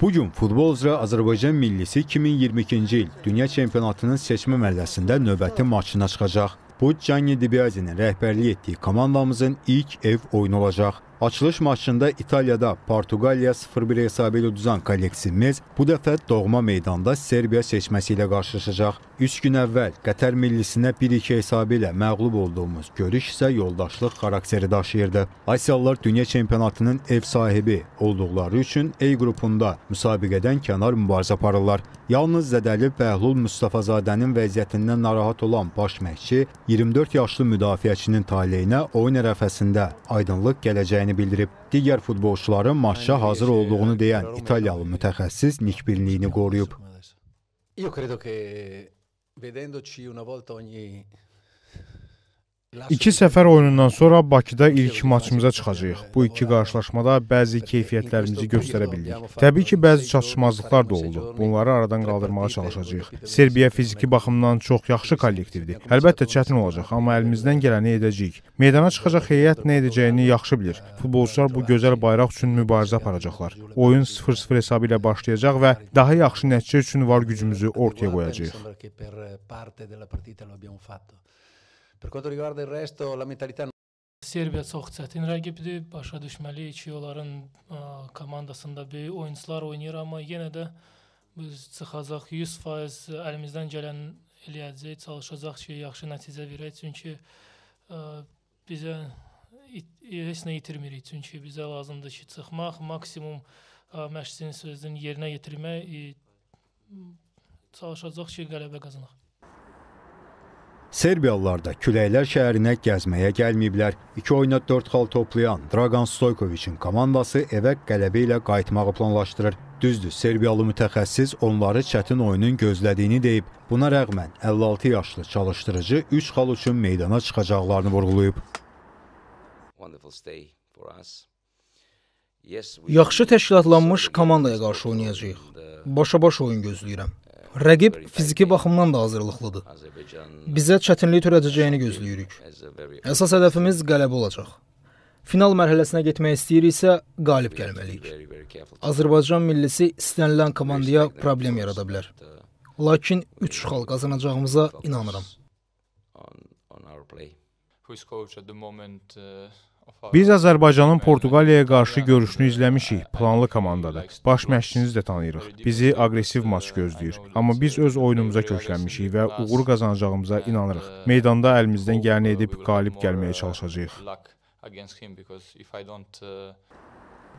Bu gün futbol üzrə Azərbaycan millisi 2022-ci il Dünya Çempionatının seçmə mərhələsində növbəti maçına çıxacaq. Bu Canni Dibiazinin rəhbərlik etdiyi komandamızın ilk ev oyunu olacaq. Açılış maçında İtalyada Portuqaliya 0-1 hesabı ilə udzan kollektivimiz bu dəfə doğma meydanda Serbiya seçməsi ilə qarşılaşacaq. 3 gün əvvəl Qətər millisinə 1-2 hesabı ilə məğlub olduğumuz görüş isə yoldaşlıq xarakteri daşıyırdı. Asiyalılar Dünya Çempionatının ev sahibi olduqları üçün E qrupunda müsabiqədən kənar mübarizə aparırlar. Yalnız zədəli Bəhlul Mustafazadənin vəziyyətindən narahat olan baş məşqçi 24 yaşlı müdafiəçinin taleyinə oyun ərəfəsində aydınlıq gələcəyini istədiyini bildirib. Digər futbolçuların maçça hazır olduğunu deyən İtaliyalı mütəxəssis nikbinliyini qoruyub. Io credo che vedendoci una volta ogni İki səfər oyunundan sonra Bakıda ilk maçımıza çıxacağıq. Bu iki qarşılaşmada bəzi keyfiyyətlərimizi göstərə bildik. Təbii ki, bəzi çatışmazlıqlar da oldu. Bunları aradan qaldırmağa çalışacağıq. Serbiya fiziki baxımdan çox yaxşı kollektivdir. Əlbəttə çətin olacaq, amma əlimizdən gələni edəcəyik. Meydana çıxacaq heyət nə edəcəyini yaxşı bilir. Futbolçular bu gözəl bayraq üçün mübarizə aparacaqlar. Oyun 0-0 hesabı ilə başlayacaq və daha yaxşı nəticə üçün var gücümüzü ortaya qoyacağıq. Per quanto riguarda il resto, la mentalità Serbiya çox çətin rəqibdir. Başa düşməliyik ki, onların ə, komandasında böyük oyunçular oynayır, amma yenə də biz çıxacaq 100% əlimizdən gələn eləyəcəyik, çalışacaq ki, yaxşı nəticə verək, çünki ə, bizə it, heç nə itirmirik, çünki bizə lazımdır ki, çıxmaq, maksimum ə, məşqçinin sözünü yerinə yetirmək, ə, çalışacaq ki, qələbə qazanaq. Serbiyalılar da Küləklər şəhərinə gəzməyə gəlməyiblər. İki oyuna 4 xal toplayan Dragan Stojkovicin komandası evə qələbə ilə qayıtmağı planlaşdırır. Düzdür, Serbiyalı mütəxəssis onları çətin oyunun gözlədiyini deyib. Buna rəğmən 56 yaşlı çalışdırıcı 3 xal üçün meydana çıxacaqlarını vurğulayıb. Yaxşı təşkilatlanmış komandaya qarşı oynayacağıq. Başa-baş oyun gözləyirəm. Rəqib fiziki baxımdan da hazırlıqlıdır. Bizə çətinlik törədəcəyini gözləyirik. Əsas hədəfimiz qələbə olacaq. Final mərhələsinə getmək istəyiriksə, qalib gəlməliyik. Azərbaycan millisi istənilən komandaya problem yarada bilər. Lakin 3 xal qazanacağımıza inanıram. on our play. Who is coach at the moment? Uh... Biz Azərbaycanın Portuqaliyaya qarşı görüşünü izləmişik, planlı komandadır. Baş məşqçinizi də tanıyırıq. Bizi aqressiv maç gözləyir, amma biz öz oyunumuza köklənmişik və uğur qazanacağımıza inanırıq. Meydanda əlimizdən gələni edib qalib gəlməyə çalışacağıq.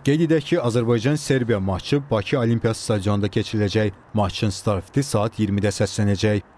Qeyd edək ki, Azərbaycan-Serbiya maçı Bakı Olimpiya stadionunda keçiriləcək. Maçın starfiti saat 20-də səslənəcək.